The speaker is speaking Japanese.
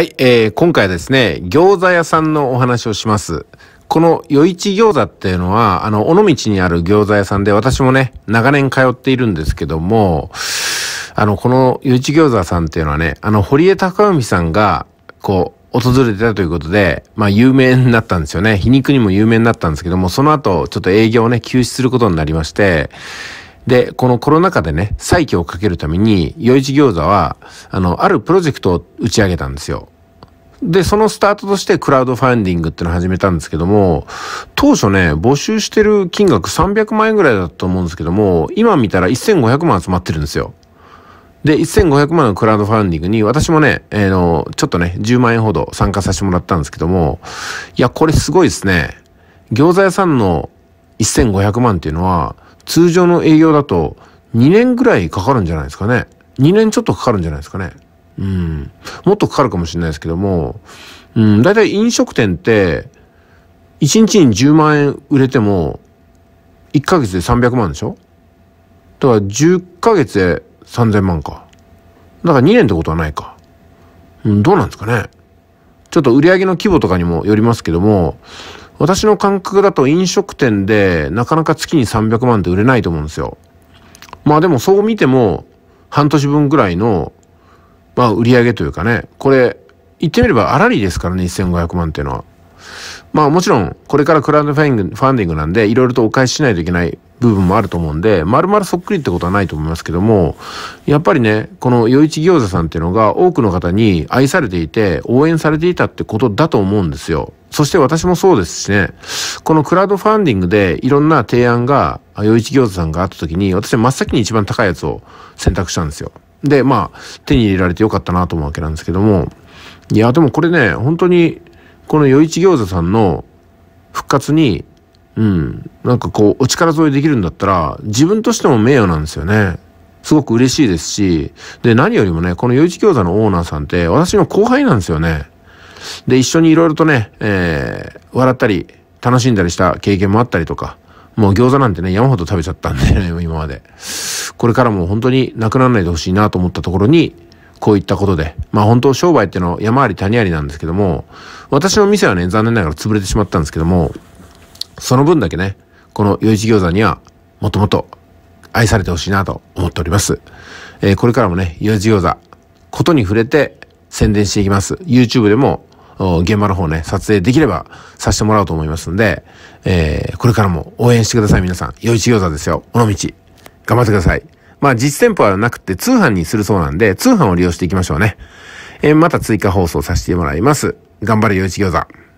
はい、えー、今回ですね、餃子屋さんのお話をします。この余市餃子っていうのは、あの、尾道にある餃子屋さんで、私もね、長年通っているんですけども、あの、この余市餃子さんっていうのはね、あの、堀江貴文さんが、こう、訪れてたということで、まあ有名になったんですよね。皮肉にも有名になったんですけども、その後、ちょっと営業をね、休止することになりまして、で、このコロナ禍でね、再起をかけるために、余市餃子は、あの、あるプロジェクトを打ち上げたんですよ。で、そのスタートとしてクラウドファンディングってのを始めたんですけども、当初ね、募集してる金額300万円ぐらいだったと思うんですけども、今見たら1500万集まってるんですよ。で、1500万のクラウドファンディングに、私もね、えー、の、ちょっとね、10万円ほど参加させてもらったんですけども、いや、これすごいですね。餃子屋さんの1500万っていうのは、通常の営業だと2年ぐらいかかるんじゃないですかね。2年ちょっとかかるんじゃないですかね。うん。もっとかかるかもしれないですけども、うん、だいたい飲食店って、1日に10万円売れても、1ヶ月で300万でしょだから10ヶ月で3000万か。だから2年ってことはないか。うん、どうなんですかね。ちょっと売り上げの規模とかにもよりますけども、私の感覚だと飲食店でなかなか月に300万って売れないと思うんですよ。まあでもそう見ても半年分ぐらいの、まあ、売り上げというかね、これ言ってみればあらりですからね、1500万っていうのは。まあもちろんこれからクラウドファンディングなんでいろいろとお返ししないといけない部分もあると思うんで、丸々そっくりってことはないと思いますけども、やっぱりね、この余市餃子さんっていうのが多くの方に愛されていて、応援されていたってことだと思うんですよ。そして私もそうですしね、このクラウドファンディングでいろんな提案が、余市餃子さんがあった時に、私は真っ先に一番高いやつを選択したんですよ。で、まあ、手に入れられてよかったなと思うわけなんですけども、いや、でもこれね、本当に、この余市餃子さんの復活にうん。なんかこう、お力添えできるんだったら、自分としても名誉なんですよね。すごく嬉しいですし、で、何よりもね、この余一餃子のオーナーさんって、私の後輩なんですよね。で、一緒にいろいろとね、えー、笑ったり、楽しんだりした経験もあったりとか、もう餃子なんてね、山ほど食べちゃったんで、ね、今まで。これからも本当になくならないでほしいなと思ったところに、こういったことで。まあ本当商売ってのは山あり谷ありなんですけども、私の店はね、残念ながら潰れてしまったんですけども、その分だけね、この余市餃子にはもともと愛されてほしいなと思っております。えー、これからもね、余市餃子、ことに触れて宣伝していきます。YouTube でも現場の方ね、撮影できればさせてもらおうと思いますんで、えー、これからも応援してください皆さん。余市餃子ですよ。尾道。頑張ってください。まあ実店舗はなくて通販にするそうなんで、通販を利用していきましょうね。えー、また追加放送させてもらいます。頑張れ余市餃子。